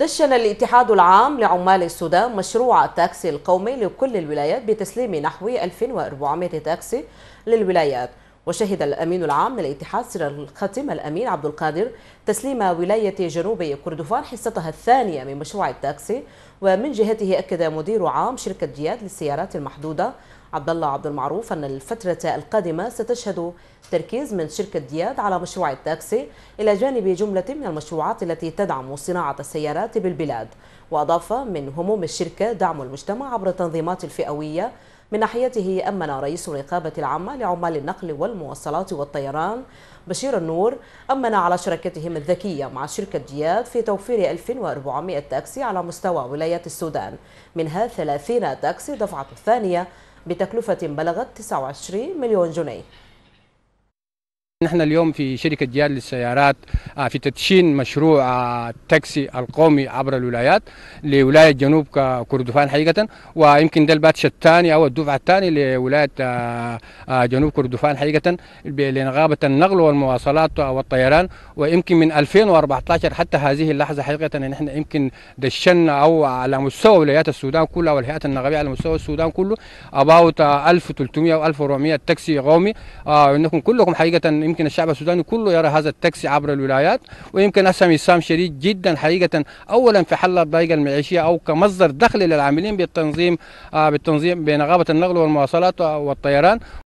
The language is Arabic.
دشن الاتحاد العام لعمال السودان مشروع التاكسي القومي لكل الولايات بتسليم نحو 2400 تاكسي للولايات وشهد الأمين العام للاتحاد سر الخاتم الأمين عبد القادر تسليم ولاية جنوب كردفان حصتها الثانية من مشروع التاكسي ومن جهته أكد مدير عام شركة جياد للسيارات المحدودة عبد الله عبد المعروف أن الفترة القادمة ستشهد تركيز من شركة دياد على مشروع التاكسي إلى جانب جملة من المشروعات التي تدعم صناعة السيارات بالبلاد وأضاف من هموم الشركة دعم المجتمع عبر التنظيمات الفئوية من ناحيته أمن رئيس النقابة العامة لعمال النقل والمواصلات والطيران بشير النور أمن على شركتهم الذكية مع شركة جياد في توفير 1400 تاكسي على مستوى ولايات السودان منها 30 تاكسي دفعة الثانية بتكلفة بلغت 29 مليون جنيه نحن اليوم في شركة جيال للسيارات آه، في تدشين مشروع التاكسي آه، القومي عبر الولايات لولاية جنوب كردفان حقيقة ويمكن ده الباتش الثاني أو الدفعة الثاني لولاية آه، جنوب كردفان حقيقة لنغابة النقل والمواصلات والطيران ويمكن من 2014 حتى هذه اللحظة حقيقة نحن يمكن دشنا أو على مستوى ولايات السودان كلها والهيئات النقابية على مستوى السودان كله أباوت 1300 و 1400 تاكسي قومي إنكم كلكم حقيقة يمكن الشعب السوداني كله يرى هذا التاكسي عبر الولايات ويمكن اسهم اسهام شديد جدا حقيقه اولا في حل الضيقه المعيشيه او كمصدر دخل للعاملين بالتنظيم آه، بالتنظيم بنقابه النقل والمواصلات والطيران